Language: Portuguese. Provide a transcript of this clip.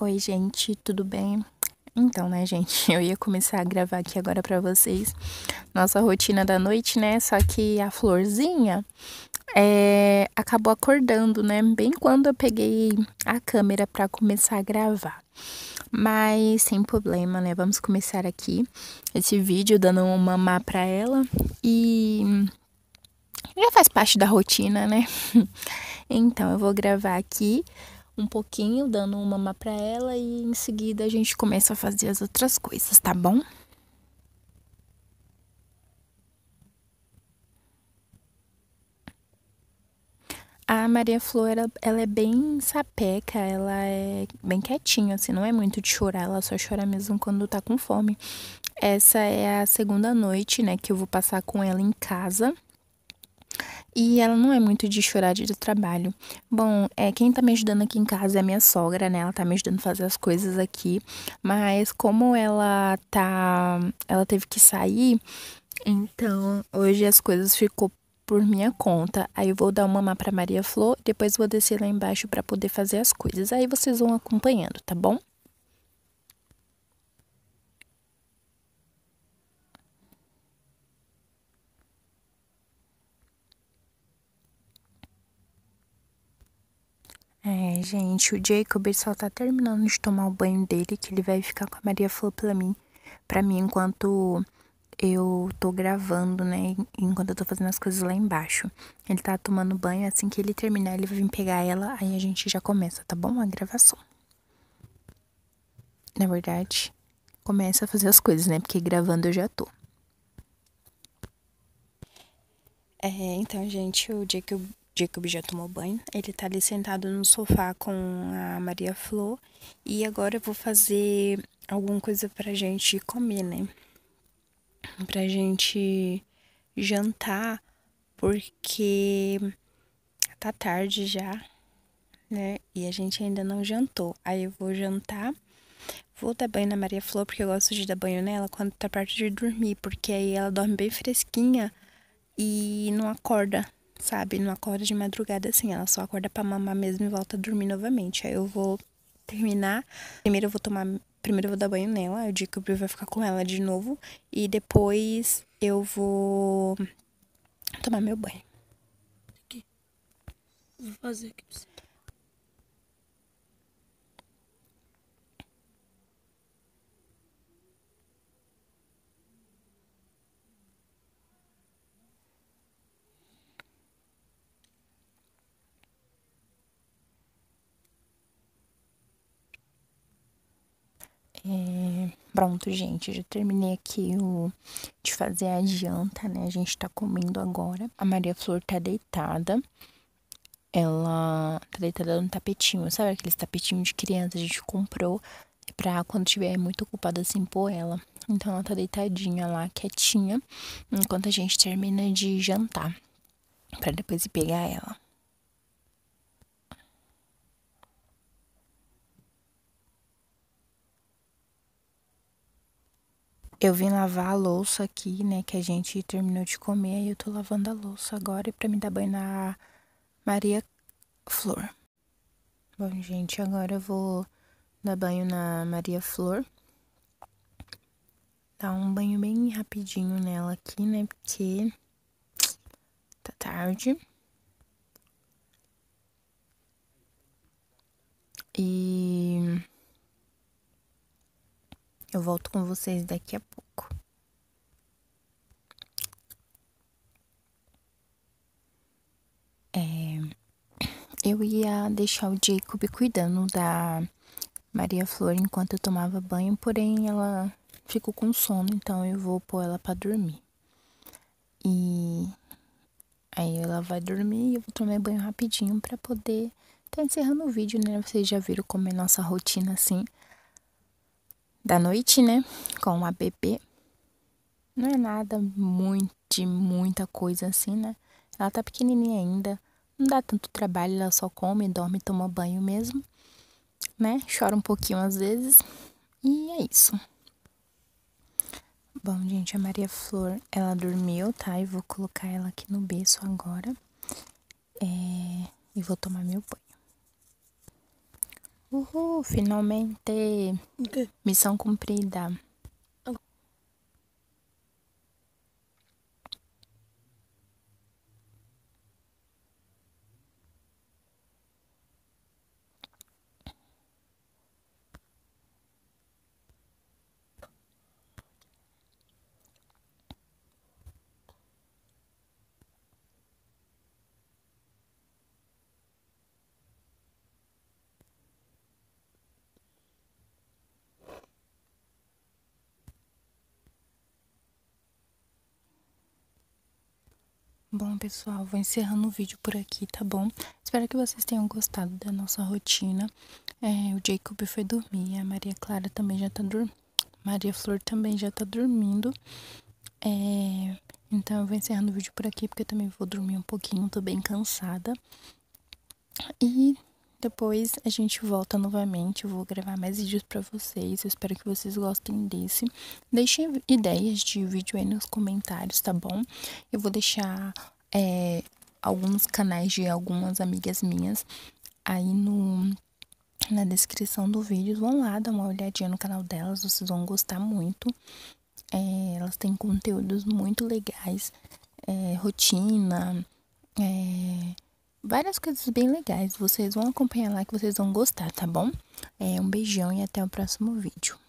Oi, gente, tudo bem? Então, né, gente, eu ia começar a gravar aqui agora para vocês nossa rotina da noite, né? Só que a florzinha é, acabou acordando, né? Bem quando eu peguei a câmera para começar a gravar. Mas sem problema, né? Vamos começar aqui esse vídeo dando um mamá para ela e já faz parte da rotina, né? então eu vou gravar aqui um pouquinho, dando um mamá pra ela e em seguida a gente começa a fazer as outras coisas, tá bom? A Maria Flor, ela, ela, é bem sapeca, ela é bem quietinha, assim, não é muito de chorar, ela só chora mesmo quando tá com fome. Essa é a segunda noite, né, que eu vou passar com ela em casa. E ela não é muito de chorar de trabalho. Bom, é quem tá me ajudando aqui em casa é a minha sogra, né? Ela tá me ajudando a fazer as coisas aqui, mas como ela tá, ela teve que sair, então hoje as coisas ficou por minha conta. Aí eu vou dar uma mamá para Maria Flor, depois vou descer lá embaixo para poder fazer as coisas. Aí vocês vão acompanhando, tá bom? É, gente, o Jacob só tá terminando de tomar o banho dele, que ele vai ficar com a Maria falou pra mim, pra mim enquanto eu tô gravando, né? Enquanto eu tô fazendo as coisas lá embaixo. Ele tá tomando banho, assim que ele terminar, ele vai vir pegar ela, aí a gente já começa, tá bom? A gravação. Na verdade, começa a fazer as coisas, né? Porque gravando eu já tô. É, então, gente, o Jacob que o já tomou banho, ele tá ali sentado no sofá com a Maria Flor e agora eu vou fazer alguma coisa pra gente comer, né? Pra gente jantar, porque tá tarde já, né? E a gente ainda não jantou. Aí eu vou jantar, vou dar banho na Maria Flor, porque eu gosto de dar banho nela quando tá perto de dormir, porque aí ela dorme bem fresquinha e não acorda sabe? Não acorda de madrugada assim, ela só acorda para mamar mesmo e volta a dormir novamente. Aí eu vou terminar. Primeiro eu vou tomar, primeiro eu vou dar banho nela, eu digo que o Bri vai ficar com ela de novo e depois eu vou tomar meu banho. Aqui. Vou fazer aqui pra você. É, pronto, gente, já terminei aqui o, de fazer a janta, né? A gente tá comendo agora. A Maria Flor tá deitada. Ela tá deitada no tapetinho, sabe aqueles tapetinhos de criança? A gente comprou pra quando tiver muito ocupada assim pôr ela. Então ela tá deitadinha lá, quietinha, enquanto a gente termina de jantar, pra depois ir pegar ela. Eu vim lavar a louça aqui, né? Que a gente terminou de comer. Aí eu tô lavando a louça agora para me dar banho na Maria Flor. Bom, gente, agora eu vou dar banho na Maria Flor. Dar um banho bem rapidinho nela aqui, né? Porque tá tarde. E eu volto com vocês daqui a pouco. É, eu ia deixar o Jacob cuidando da Maria Flor enquanto eu tomava banho, porém ela ficou com sono, então eu vou pôr ela para dormir. E aí ela vai dormir e eu vou tomar banho rapidinho para poder tá encerrando o vídeo, né? Vocês já viram como é nossa rotina assim da noite, né? Com a bebê. Não é nada muito, de muita coisa assim, né? Ela tá pequenininha ainda, não dá tanto trabalho, ela só come, dorme, toma banho mesmo, né? Chora um pouquinho às vezes e é isso. Bom, gente, a Maria Flor, ela dormiu, tá? E vou colocar ela aqui no berço agora é... e vou tomar meu banho. Uhul, finalmente. Missão cumprida. Bom, pessoal, vou encerrando o vídeo por aqui, tá bom? Espero que vocês tenham gostado da nossa rotina. É, o Jacob foi dormir, a Maria Clara também já tá dormindo. Maria Flor também já tá dormindo. É, então, eu vou encerrando o vídeo por aqui, porque eu também vou dormir um pouquinho, tô bem cansada. E depois a gente volta novamente, eu vou gravar mais vídeos para vocês, eu espero que vocês gostem desse. Deixem ideias de vídeo aí nos comentários, tá bom? Eu vou deixar é, alguns canais de algumas amigas minhas aí no, na descrição do vídeo. Vão lá, dar uma olhadinha no canal delas, vocês vão gostar muito. É, elas têm conteúdos muito legais, é, rotina, é várias coisas bem legais. Vocês vão acompanhar lá que vocês vão gostar, tá bom? É, um beijão e até o próximo vídeo.